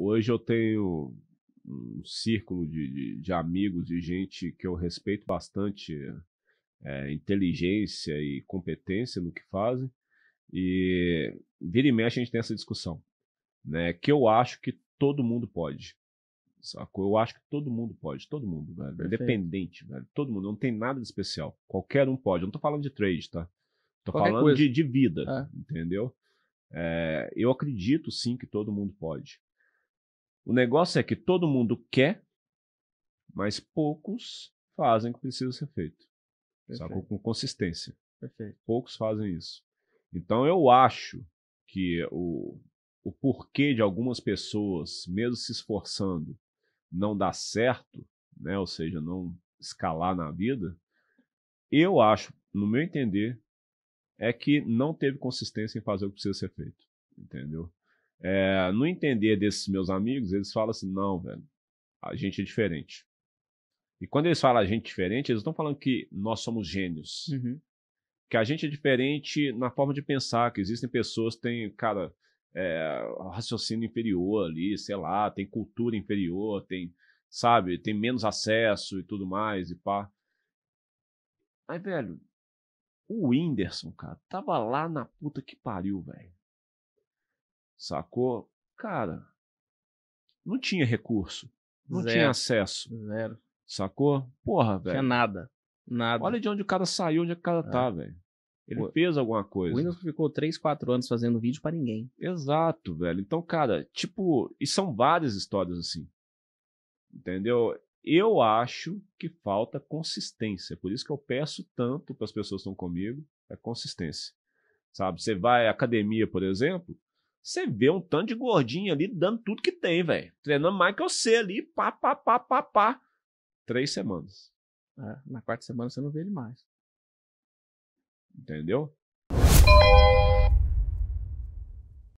Hoje eu tenho um círculo de, de, de amigos e gente que eu respeito bastante é, inteligência e competência no que fazem. E vira e mexe a gente tem essa discussão, né? Que eu acho que todo mundo pode. Sacou? Eu acho que todo mundo pode, todo mundo, velho. Perfeito. Independente, velho. Todo mundo, não tem nada de especial. Qualquer um pode. Eu não tô falando de trade, tá? Tô Qualquer falando de, de, vida, é. entendeu? É, eu acredito sim que todo mundo pode. O negócio é que todo mundo quer, mas poucos fazem o que precisa ser feito. só Com consistência. Perfeito. Poucos fazem isso. Então eu acho que o, o porquê de algumas pessoas, mesmo se esforçando, não dar certo, né? ou seja, não escalar na vida, eu acho, no meu entender, é que não teve consistência em fazer o que precisa ser feito. Entendeu? É, no entender desses meus amigos, eles falam assim: não, velho, a gente é diferente. E quando eles falam a gente é diferente, eles estão falando que nós somos gênios. Uhum. Que a gente é diferente na forma de pensar, que existem pessoas que têm, cara, é, raciocínio inferior ali, sei lá, tem cultura inferior, tem, sabe, tem menos acesso e tudo mais e pá. Aí, velho, o Whindersson, cara, tava lá na puta que pariu, velho. Sacou? Cara, não tinha recurso. Não Zero. tinha acesso. Zero. Sacou? Porra, velho. Tinha nada. Nada. Olha de onde o cara saiu, onde é o cara é. tá, velho. Ele Pô, fez alguma coisa. O Windows ficou 3, 4 anos fazendo vídeo para ninguém. Exato, velho. Então, cara, tipo, e são várias histórias assim. Entendeu? Eu acho que falta consistência. Por isso que eu peço tanto para as pessoas que estão comigo, é consistência. Sabe? Você vai à academia, por exemplo, você vê um tanto de gordinho ali dando tudo que tem, velho. Treinando mais que você ali, pá, pá, pá, pá, pá. Três semanas. É, na quarta semana você não vê ele mais. Entendeu?